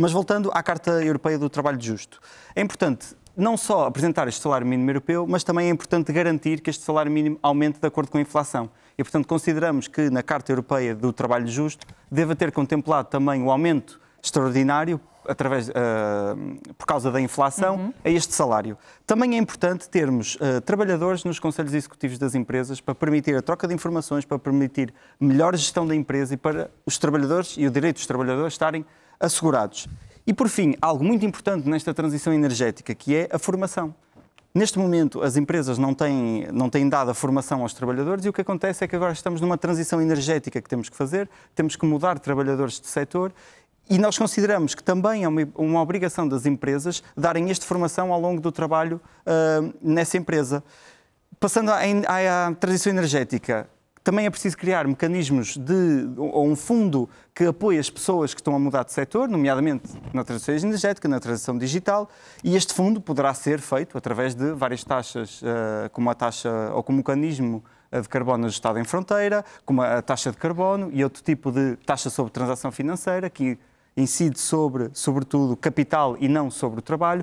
Mas voltando à Carta Europeia do Trabalho Justo, é importante não só apresentar este salário mínimo europeu, mas também é importante garantir que este salário mínimo aumente de acordo com a inflação. E, portanto, consideramos que na Carta Europeia do Trabalho Justo deva ter contemplado também o aumento extraordinário através, uh, por causa da inflação uhum. a este salário. Também é importante termos uh, trabalhadores nos conselhos executivos das empresas para permitir a troca de informações, para permitir melhor gestão da empresa e para os trabalhadores e o direito dos trabalhadores estarem assegurados. E, por fim, algo muito importante nesta transição energética, que é a formação. Neste momento, as empresas não têm, não têm dado a formação aos trabalhadores e o que acontece é que agora estamos numa transição energética que temos que fazer, temos que mudar trabalhadores de setor e nós consideramos que também é uma, uma obrigação das empresas darem esta formação ao longo do trabalho uh, nessa empresa. Passando à, à, à transição energética, também é preciso criar mecanismos de ou um fundo que apoie as pessoas que estão a mudar de setor, nomeadamente na transição energética, na transição digital, e este fundo poderá ser feito através de várias taxas, eh, como a taxa ou como mecanismo eh, de carbono ajustado em fronteira, como a taxa de carbono e outro tipo de taxa sobre transação financeira, que incide sobre, sobretudo, capital e não sobre o trabalho.